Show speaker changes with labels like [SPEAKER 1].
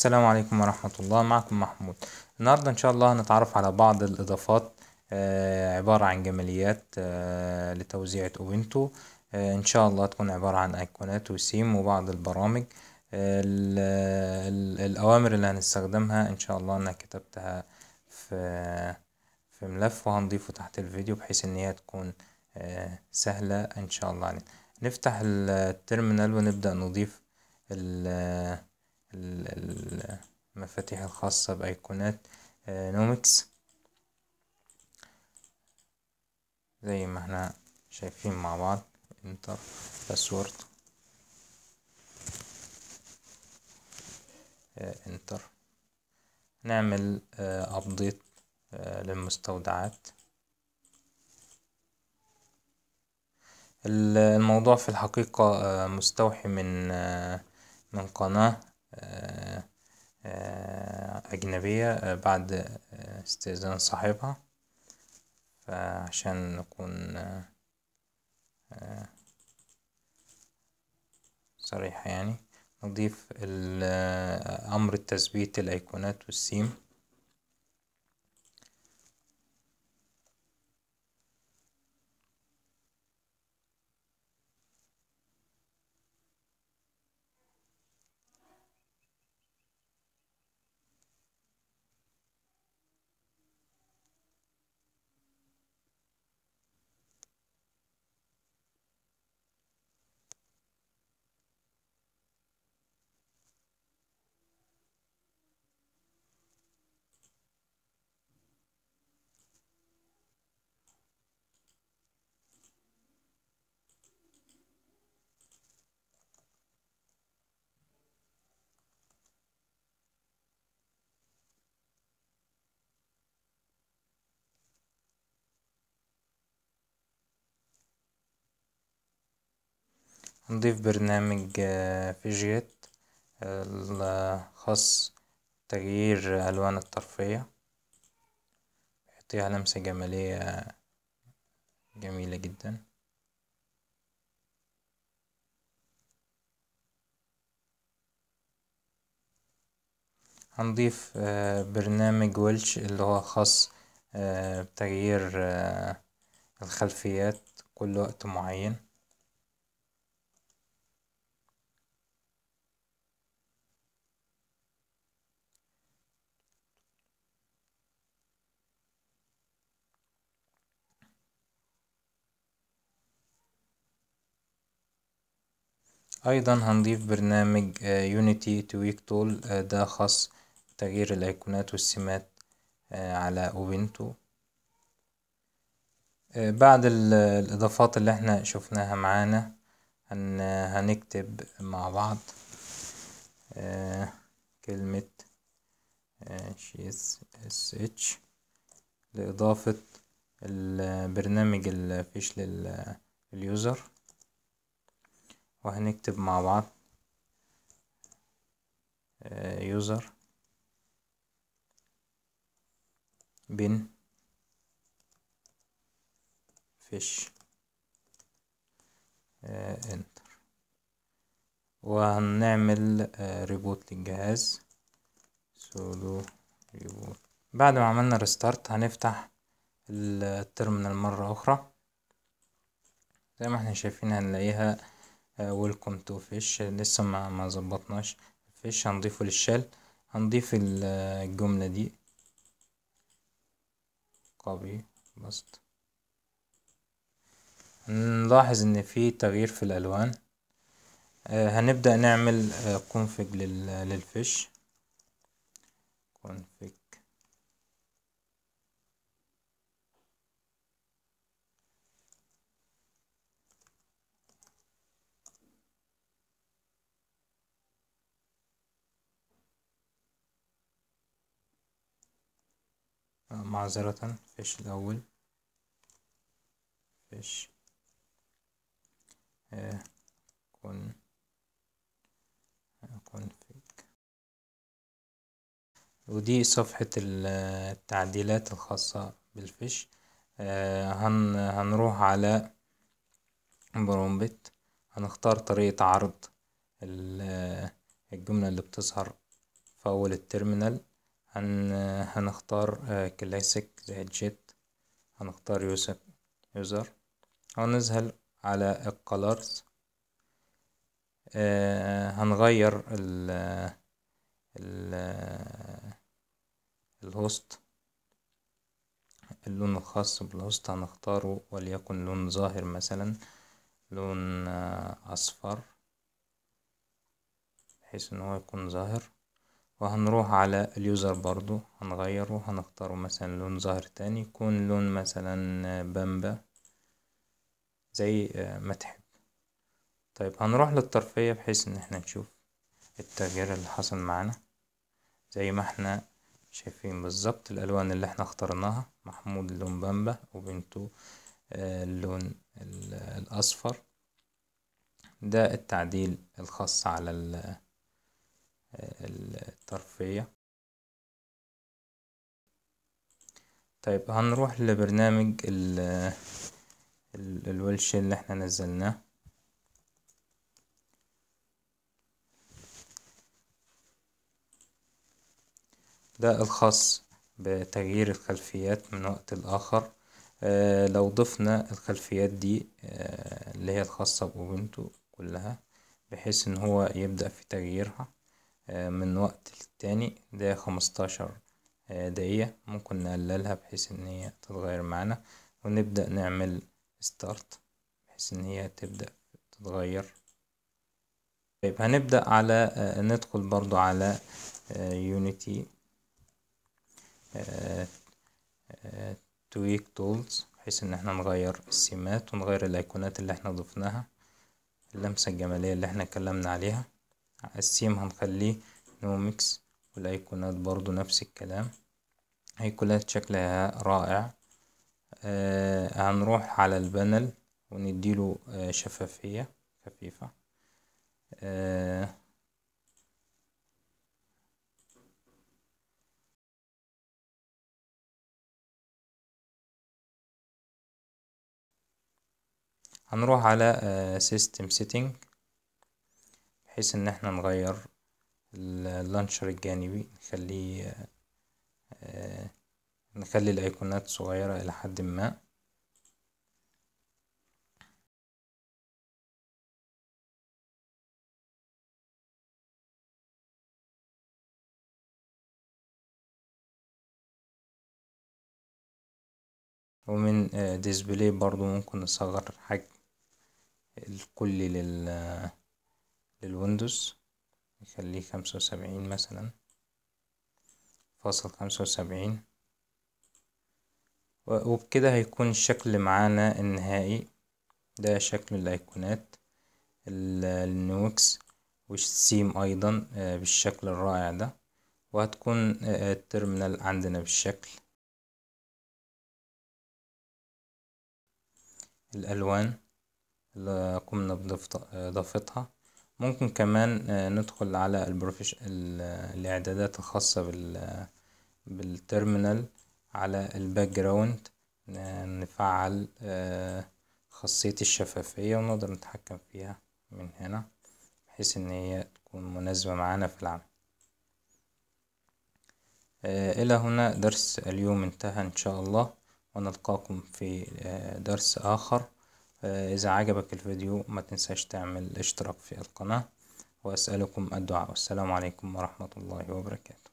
[SPEAKER 1] السلام عليكم ورحمة الله معكم محمود النهاردة إن شاء الله هنتعرف على بعض الإضافات آه، عبارة عن جماليات آه، لتوزيع أوبنتو آه، إن شاء الله تكون عبارة عن أيقونات وسيم وبعض البرامج الأوامر اللي هنستخدمها إن شاء الله أنا كتبتها في في ملف وهنضيفه تحت الفيديو بحيث إن هي تكون سهلة إن شاء الله علينا نفتح الترمينال ونبدأ نضيف ال المفاتيح الخاصة بأيقونات آه، نومكس زي ما احنا شايفين مع بعض انتر باسورد آه، انتر نعمل ابديت آه، للمستودعات الموضوع في الحقيقة مستوحي من من قناة آه، آه، أجنبية آه، بعد استئذان صاحبها فعشان نكون صريحة يعني نضيف أمر التثبيت الأيقونات والسيم نضيف برنامج آه، فيجيت آه، الخاص تغيير ألوان الطرفية يعطيها لمسة جمالية جميلة جدا هنضيف آه، برنامج ويلش اللي هو خاص بتغيير الخلفيات كل وقت معين ايضا هنضيف برنامج يونيتي تويك تول ده خاص تغيير الايقونات والسمات آه، على اوبنتو آه، بعد الاضافات اللي احنا شفناها معانا هنكتب مع بعض آه، كلمة شيس اتش لإضافة البرنامج الفيش لليوزر وهنكتب مع بعض آه، يوزر بن فيش انتر آه، وهنعمل ريبوت آه، للجهاز سولو ريبوت بعد ما عملنا ريستارت هنفتح الترمينال مرة أخرى زي ما احنا شايفين هنلاقيها ويلكم تو فيش لسه ما ما ظبطناش فيش هنضيفه للشال هنضيف الجملة دي كوبي paste نلاحظ ان في تغيير في الالوان آه، هنبدأ نعمل كونفج للفيش كونفج معذرة فيش الأول فيش ها كون كونفيج ودي صفحة التعديلات الخاصة بالفيش آه، هن هنروح على برومبت هنختار طريقة عرض الجملة اللي بتظهر في أول الترمينال هن هنختار كلاسيك زائد جيت هنختار يوسف يوزر هنذهل على الكالرز آه، هنغير ال ال آه، الهوست اللون الخاص بالهوست هنختاره وليكن لون ظاهر مثلا لون آه، أصفر بحيث إن هو يكون ظاهر وهنروح على اليوزر برضو هنغيره هنختاره مثلا لون ظهر تاني يكون لون مثلا بامبا زي آه، ما تحب طيب هنروح للطرفية بحيث ان احنا نشوف التغيير اللي حصل معانا زي ما احنا شايفين بالظبط الالوان اللي احنا اخترناها محمود لون بامبا وبنته آه، اللون الاصفر ده التعديل الخاص على الطرفية طيب هنروح لبرنامج الولش اللي احنا نزلناه ده الخاص بتغيير الخلفيات من وقت لآخر آه لو ضفنا الخلفيات دي آه اللي هي الخاصة بأوبنتو كلها بحيث ان هو يبدأ في تغييرها من وقت للتاني ده خمستاشر آه، دقيقة ممكن نقللها بحيث ان هي تتغير معانا ونبدأ نعمل ستارت بحيث ان هي تبدأ تتغير طيب هنبدأ على آه، ندخل برضو على يونيتي تويك تولز بحيث ان احنا نغير السمات ونغير الايقونات اللي احنا ضفناها اللمسة الجمالية اللي احنا اتكلمنا عليها السيم هنخليه نومكس والايقونات برضو نفس الكلام ايقونات شكلها رائع آه هنروح على البانل ونديله آه شفافية خفيفة آه هنروح على سيستم آه، سيتنج بحيث ان احنا نغير اللانشر الجانبي نخليه آه، نخلي الايقونات صغيرة الى حد ما ومن آه، ديسبلاي برضو ممكن نصغر حجم الكلي لل للويندوز نخليه خمسة وسبعين مثلا فاصل خمسة وسبعين وبكده هيكون الشكل معانا النهائي ده شكل الايقونات النوكس والسيم ايضا آه، بالشكل الرائع ده وهتكون آه، آه، الترمينال عندنا بالشكل الالوان اللي قمنا بضفتها ممكن كمان آه، ندخل على البروفيش الاعدادات الخاصة بال بالترمينال على الباك جراوند آه، نفعل آه، خاصية الشفافية ونقدر نتحكم فيها من هنا بحيث ان هي تكون مناسبة معانا في العمل الى هنا درس اليوم انتهى ان شاء الله ونلقاكم في درس اخر آه، إذا عجبك الفيديو ما تنساش تعمل اشتراك في القناة وأسألكم الدعاء والسلام عليكم ورحمة الله وبركاته